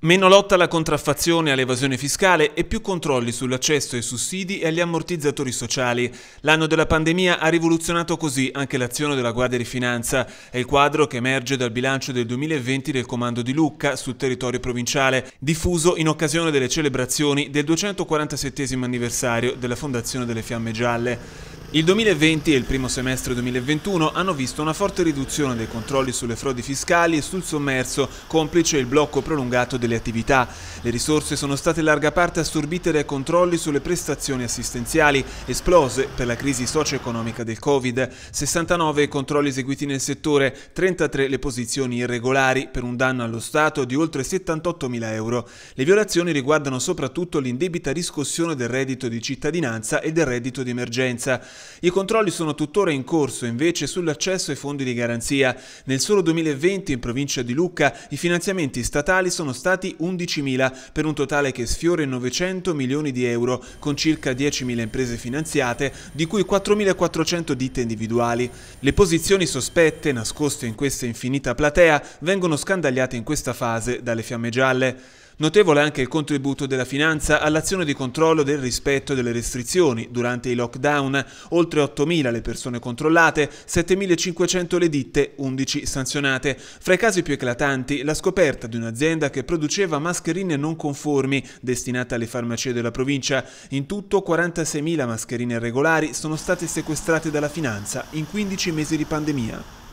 Meno lotta alla contraffazione e all'evasione fiscale e più controlli sull'accesso ai sussidi e agli ammortizzatori sociali. L'anno della pandemia ha rivoluzionato così anche l'azione della Guardia di Finanza. È il quadro che emerge dal bilancio del 2020 del Comando di Lucca sul territorio provinciale, diffuso in occasione delle celebrazioni del 247 anniversario della Fondazione delle Fiamme Gialle. Il 2020 e il primo semestre 2021 hanno visto una forte riduzione dei controlli sulle frodi fiscali e sul sommerso, complice il blocco prolungato delle attività. Le risorse sono state in larga parte assorbite dai controlli sulle prestazioni assistenziali, esplose per la crisi socio-economica del Covid. 69 i controlli eseguiti nel settore, 33 le posizioni irregolari per un danno allo Stato di oltre 78 mila euro. Le violazioni riguardano soprattutto l'indebita riscossione del reddito di cittadinanza e del reddito di emergenza. I controlli sono tuttora in corso invece sull'accesso ai fondi di garanzia. Nel solo 2020 in provincia di Lucca i finanziamenti statali sono stati 11.000 per un totale che sfiora i 900 milioni di euro con circa 10.000 imprese finanziate di cui 4.400 ditte individuali. Le posizioni sospette nascoste in questa infinita platea vengono scandagliate in questa fase dalle fiamme gialle. Notevole anche il contributo della finanza all'azione di controllo del rispetto delle restrizioni. Durante i lockdown, oltre 8.000 le persone controllate, 7.500 le ditte, 11 sanzionate. Fra i casi più eclatanti, la scoperta di un'azienda che produceva mascherine non conformi, destinate alle farmacie della provincia. In tutto 46.000 mascherine regolari sono state sequestrate dalla finanza in 15 mesi di pandemia.